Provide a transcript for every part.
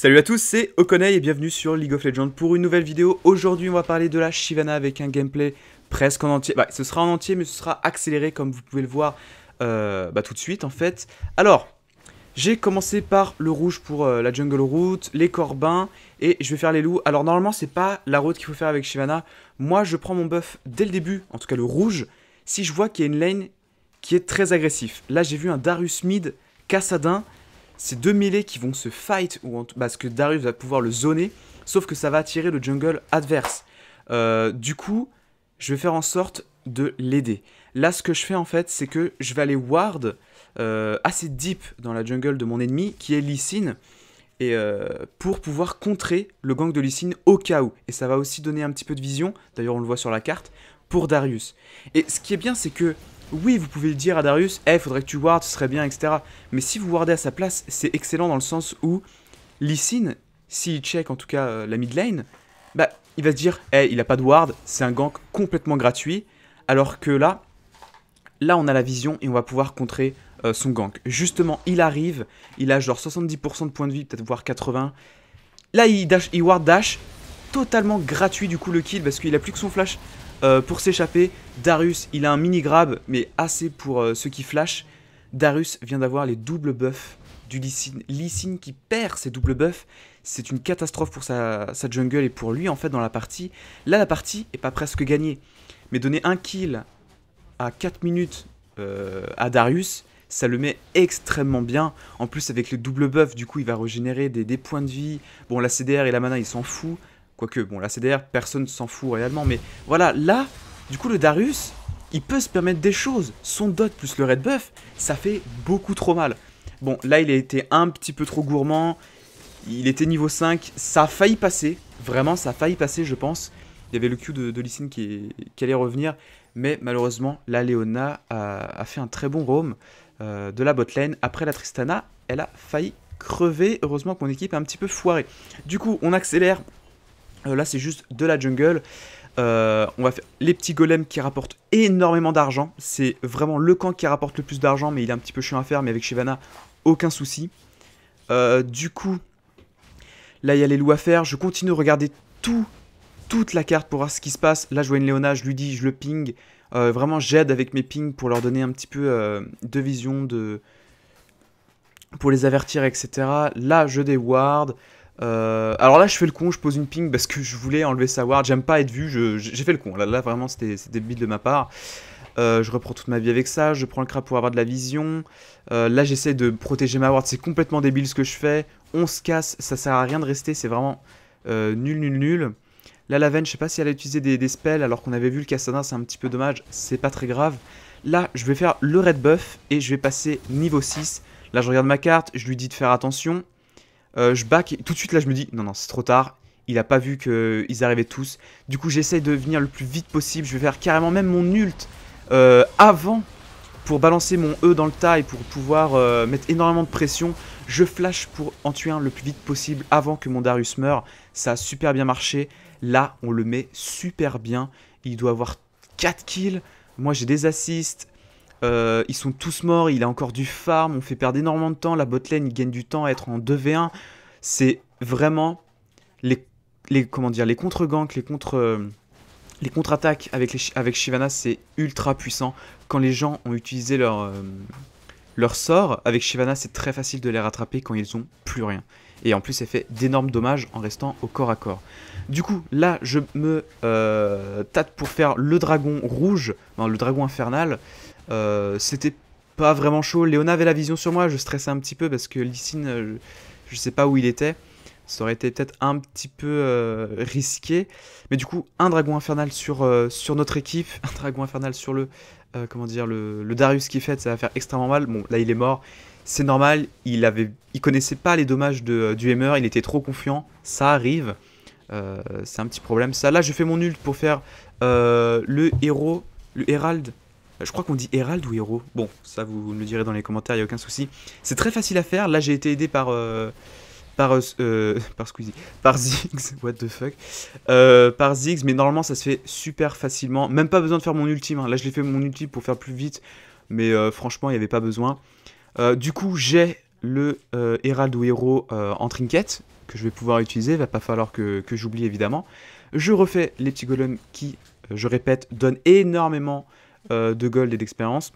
Salut à tous, c'est Okonei et bienvenue sur League of Legends pour une nouvelle vidéo. Aujourd'hui, on va parler de la Shivana avec un gameplay presque en entier. Bah, ce sera en entier, mais ce sera accéléré comme vous pouvez le voir euh, bah, tout de suite en fait. Alors, j'ai commencé par le rouge pour euh, la jungle route, les corbins et je vais faire les loups. Alors normalement c'est pas la route qu'il faut faire avec Shivana. Moi je prends mon buff dès le début, en tout cas le rouge, si je vois qu'il y a une lane qui est très agressive. Là j'ai vu un Darius mid, Kassadin ces deux mêlées qui vont se fight, ou parce bah, que Darius va pouvoir le zoner, sauf que ça va attirer le jungle adverse. Euh, du coup, je vais faire en sorte de l'aider. Là, ce que je fais en fait, c'est que je vais aller ward euh, assez deep dans la jungle de mon ennemi, qui est Lee et, euh, pour pouvoir contrer le gang de Lee au cas où. Et ça va aussi donner un petit peu de vision, d'ailleurs on le voit sur la carte, pour Darius. Et ce qui est bien, c'est que oui, vous pouvez le dire à Darius, eh, faudrait que tu wardes, ce serait bien, etc. Mais si vous wardez à sa place, c'est excellent dans le sens où si s'il check en tout cas euh, la mid lane, bah, il va se dire, eh, il a pas de ward, c'est un gank complètement gratuit. Alors que là, là, on a la vision et on va pouvoir contrer euh, son gank. Justement, il arrive, il a genre 70% de points de vie, peut-être voire 80. Là, il, dash, ward dash, totalement gratuit du coup le kill parce qu'il a plus que son flash euh, pour s'échapper, Darius, il a un mini grab, mais assez pour euh, ceux qui flash. Darius vient d'avoir les doubles buffs du Lysine. qui perd ses doubles buffs, c'est une catastrophe pour sa, jungle et pour lui en fait dans la partie. Là la partie est pas presque gagnée, mais donner un kill à 4 minutes euh, à Darius, ça le met extrêmement bien. En plus avec le double buff, du coup il va régénérer des, des points de vie. Bon la CDR et la mana il s'en fout, Quoique, bon, la CDR, personne s'en fout réellement, mais voilà, là, du coup, le Darius, il peut se permettre des choses. Son dot plus le red buff, ça fait beaucoup trop mal. Bon, là, il a été un petit peu trop gourmand. Il était niveau 5. Ça a failli passer. Vraiment, ça a failli passer, je pense. Il y avait le Q de, de Lysine qui, allait revenir. Mais malheureusement, la Leona a, fait un très bon roam euh, de la botlane. Après la Tristana, elle a failli crever. Heureusement que mon équipe a un petit peu foirée. Du coup, on accélère. Euh, là, c'est juste de la jungle. Euh, on va faire les petits golems qui rapportent énormément d'argent. C'est vraiment le camp qui rapporte le plus d'argent, mais il est un petit peu chiant à faire. Mais avec Shivana, aucun souci. Euh, du coup, là, il y a les loups à faire. Je continue de regarder tout, toute la carte pour voir ce qui se passe. Là, je vois une Léona, je lui dis, je le ping. vraiment, j'aide avec mes pings pour leur donner un petit peu de vision, de... pour les avertir, etc. Là, je déward. Euh, alors là, je fais le con, je pose une ping parce que je voulais enlever sa ward. J'aime pas être vu, j'ai fait le con. Là, là vraiment, c'était débile de ma part. Euh, je reprends toute ma vie avec ça, je prends le crap pour avoir de la vision. Euh, là, j'essaie de protéger ma ward, c'est complètement débile ce que je fais. On se casse, ça sert à rien de rester, c'est vraiment nul, nul, nul. Là, la veine, je sais pas si elle a utilisé des, spells alors qu'on avait vu le Castana, c'est un petit peu dommage, c'est pas très grave. Là, je vais faire le red buff et je vais passer niveau 6. Là, je regarde ma carte, je lui dis de faire attention. Euh, je back. Et tout de suite, là, je me dis, non, non, c'est trop tard. Il a pas vu qu'ils arrivaient tous. Du coup, j'essaye de venir le plus vite possible. Je vais faire carrément même mon ult euh, avant pour balancer mon E dans le tas et pour pouvoir euh, mettre énormément de pression. Je flash pour en tuer un le plus vite possible avant que mon Darius meure. Ça a super bien marché. Là, on le met super bien. Il doit avoir 4 kills. Moi, j'ai des assists. Euh, ils sont tous morts, il a encore du farm, on fait perdre énormément de temps, la botlane il gagne du temps à être en 2v1. C'est vraiment les, comment dire, les contre-ganks, les contre... Euh, les contre-attaques avec, avec Shivana, c'est ultra puissant. Quand les gens ont utilisé leur, euh, leur sort, avec Shivana, c'est très facile de les rattraper quand ils ont plus rien. Et en plus, elle fait d'énormes dommages en restant au corps à corps. Du coup, là, je me tâte pour faire le dragon rouge, le dragon infernal. Euh, c'était pas vraiment chaud. Léona avait la vision sur moi, je stressais un petit peu parce que Lissine, euh, je, sais pas où il était. Ça aurait été peut-être un petit peu euh, risqué. Mais du coup, un dragon infernal sur, sur notre équipe, un dragon infernal sur le. comment dire le, Darius qui fait, ça va faire extrêmement mal. Bon, là, il est mort. C'est normal. Il avait, il connaissait pas les dommages de, du Hammer. Il était trop confiant. Ça arrive. c'est un petit problème. Ça, là, je fais mon ult pour faire le héros, le Herald je crois qu'on dit Herald ou Héros. Bon, ça vous me le direz dans les commentaires, il n'y a aucun souci. C'est très facile à faire. Là, j'ai été aidé par. Euh, par, euh, euh, par Squeezie, par Ziggs, what the fuck, par Ziggs, mais normalement ça se fait super facilement, même pas besoin de faire mon ultime, hein. là je l'ai fait mon ultime pour faire plus vite, mais franchement il n'y avait pas besoin. du coup j'ai le Herald ou Héros en trinket, que je vais pouvoir utiliser, va pas falloir que, que j'oublie évidemment. Je refais les petits golems qui, je répète, donnent énormément euh, de gold et d'expérience.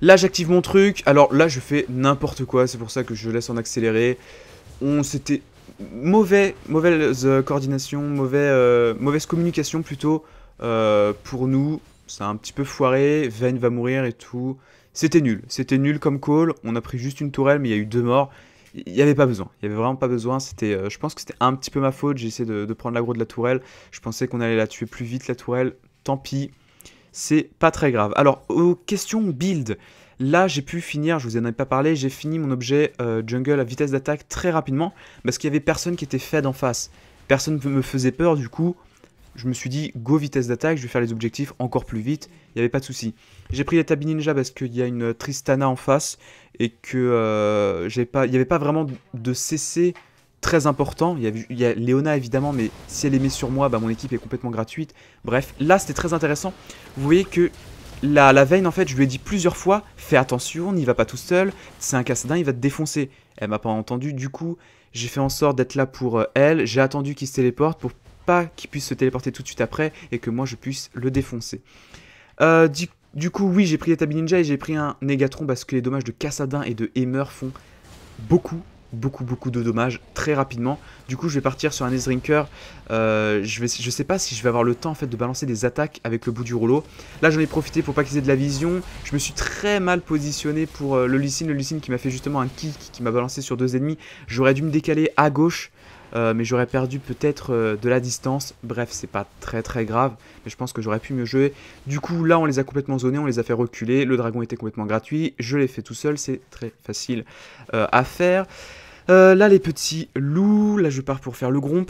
Là, j'active mon truc. Alors là, je fais n'importe quoi. C'est pour ça que je laisse en accélérer On s'était... Mauvais, mauvaise euh, coordination, mauvais, euh, mauvaise communication plutôt pour nous. C'est un petit peu foiré, Vayne va mourir et tout. C'était nul, c'était nul comme call. On a pris juste une tourelle, mais il y a eu deux morts. Il n'y avait pas besoin, il n'y avait vraiment pas besoin. C'était, je pense que c'était un petit peu ma faute. J'ai essayé de, de prendre l'agro de la tourelle. Je pensais qu'on allait la tuer plus vite, la tourelle. Tant pis, c'est pas très grave. Alors, aux questions build, là j'ai pu finir, je vous en avais pas parlé, j'ai fini mon objet euh, jungle à vitesse d'attaque très rapidement, parce qu'il y avait personne qui était fed en face. Personne ne me faisait peur, du coup, je me suis dit, go vitesse d'attaque, je vais faire les objectifs encore plus vite, il n'y avait pas de souci. J'ai pris les Tabi Ninja parce qu'il y a une Tristana en face, et que euh, il n'y avait pas vraiment de CC très important. Il y, a, Léona évidemment, mais si elle est mise sur moi, bah, mon équipe est complètement gratuite. Bref, là c'était très intéressant. Vous voyez que la, la veine, en fait, je lui ai dit plusieurs fois, fais attention, n'y va pas tout seul, c'est un cassadin, il va te défoncer. Elle m'a pas entendu, du coup, j'ai fait en sorte d'être là pour euh, elle, j'ai attendu qu'il se téléporte pour pas qu'il puisse se téléporter tout de suite après et que moi je puisse le défoncer. Euh, du, coup, oui, j'ai pris les Ninja et j'ai pris un Négatron parce que les dommages de Cassadin et de Hammer font beaucoup beaucoup beaucoup de dommages très rapidement. Du coup je vais partir sur un Ezrinker, euh, je, vais, je sais pas si je vais avoir le temps en fait de balancer des attaques avec le bout du rouleau. Là j'en ai profité pour pas qu'ils aient de la vision, je me suis très mal positionné pour euh, le Lucine, le Lucine qui m'a fait justement un kick qui m'a balancé sur deux ennemis. J'aurais dû me décaler à gauche. Euh, mais j'aurais perdu peut-être euh, de la distance. Bref, c'est pas très très grave, mais je pense que j'aurais pu mieux jouer. Du coup, là, on les a complètement zonés, on les a fait reculer. Le dragon était complètement gratuit, je l'ai fait tout seul, c'est très facile à faire. Euh, là, les petits loups. Là, je pars pour faire le gromp.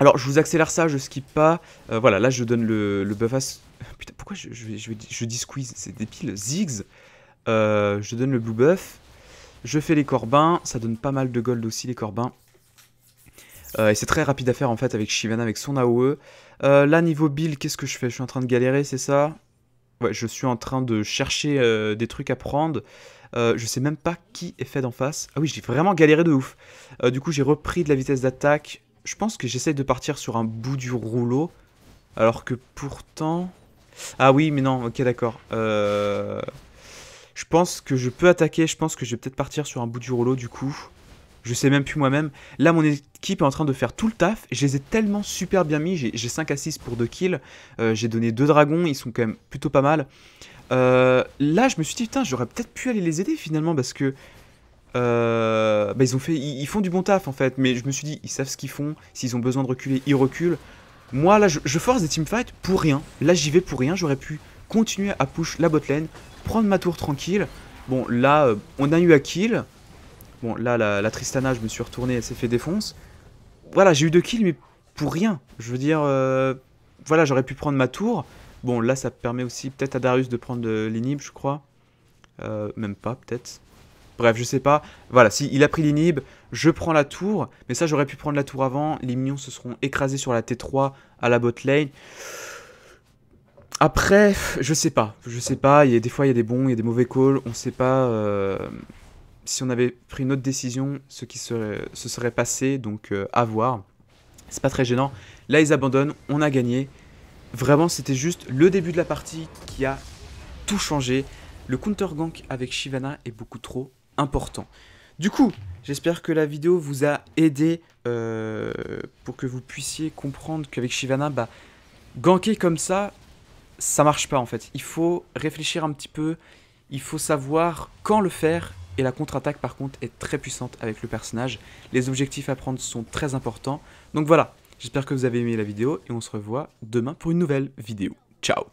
Alors, je vous accélère ça, je skip pas. Euh, voilà, là, je donne le, le buff à... Putain, pourquoi je, dis squeeze C'est piles, Ziggs. Euh, je donne le blue buff. Je fais les corbins. Ça donne pas mal de gold aussi, les corbins. et c'est très rapide à faire, en fait, avec Shivana, avec son AOE. là, niveau build, qu'est-ce que je fais Je suis en train de galérer, c'est ça Ouais, je suis en train de chercher des trucs à prendre. Euh, je sais même pas qui est fait d'en face. Ah oui, j'ai vraiment galéré de ouf. Euh, du coup, j'ai repris de la vitesse d'attaque. Je pense que j'essaye de partir sur un bout du rouleau. Alors que pourtant... Ah oui, mais non, ok, d'accord. Euh, je pense que je peux attaquer. Je pense que je vais peut-être partir sur un bout du rouleau, du coup. Je sais même plus moi-même. Là, mon équipe est en train de faire tout le taf. Je les ai tellement super bien mis. J'ai 5 à 6 pour 2 kills. j'ai donné 2 dragons. Ils sont quand même plutôt pas mal. Euh, là, je me suis dit, putain, j'aurais peut-être pu aller les aider finalement parce que. Euh, bah, ils, ont fait, ils, font du bon taf en fait, mais je me suis dit, ils savent ce qu'ils font. S'ils ont besoin de reculer, ils reculent. Moi, là, je, force des teamfights pour rien. Là, j'y vais pour rien. J'aurais pu continuer à push la botlane, prendre ma tour tranquille. Bon, là, euh, on a eu à kill. Bon, là, la, la Tristana, je me suis retourné, elle s'est fait défonce. Voilà, j'ai eu deux kills, mais pour rien. Je veux dire, voilà, j'aurais pu prendre ma tour. Bon, là, ça permet aussi peut-être à Darius de prendre l'inhib, je crois. Euh, même pas, peut-être. Bref, je sais pas. Voilà, si il a pris l'inhib, je prends la tour. Mais ça, j'aurais pu prendre la tour avant. Les minions se seront écrasés sur la T3 à la bot lane. Après, je sais pas. Je sais pas. Il des fois, il y a des bons, il y a des mauvais calls. On sait pas euh, si on avait pris une autre décision, ce qui serait, se serait passé. Donc, euh, à voir. C'est pas très gênant. Là, ils abandonnent. On a gagné. Vraiment, c'était juste le début de la partie qui a tout changé. Le counter gank avec Shivana est beaucoup trop important. Du coup, j'espère que la vidéo vous a aidé euh, pour que vous puissiez comprendre qu'avec Shivana, bah, ganker comme ça, ça marche pas en fait. Il faut réfléchir un petit peu, il faut savoir quand le faire. Et la contre-attaque par contre est très puissante avec le personnage. Les objectifs à prendre sont très importants. Donc voilà, J'espère que vous avez aimé la vidéo et on se revoit demain pour une nouvelle vidéo. Ciao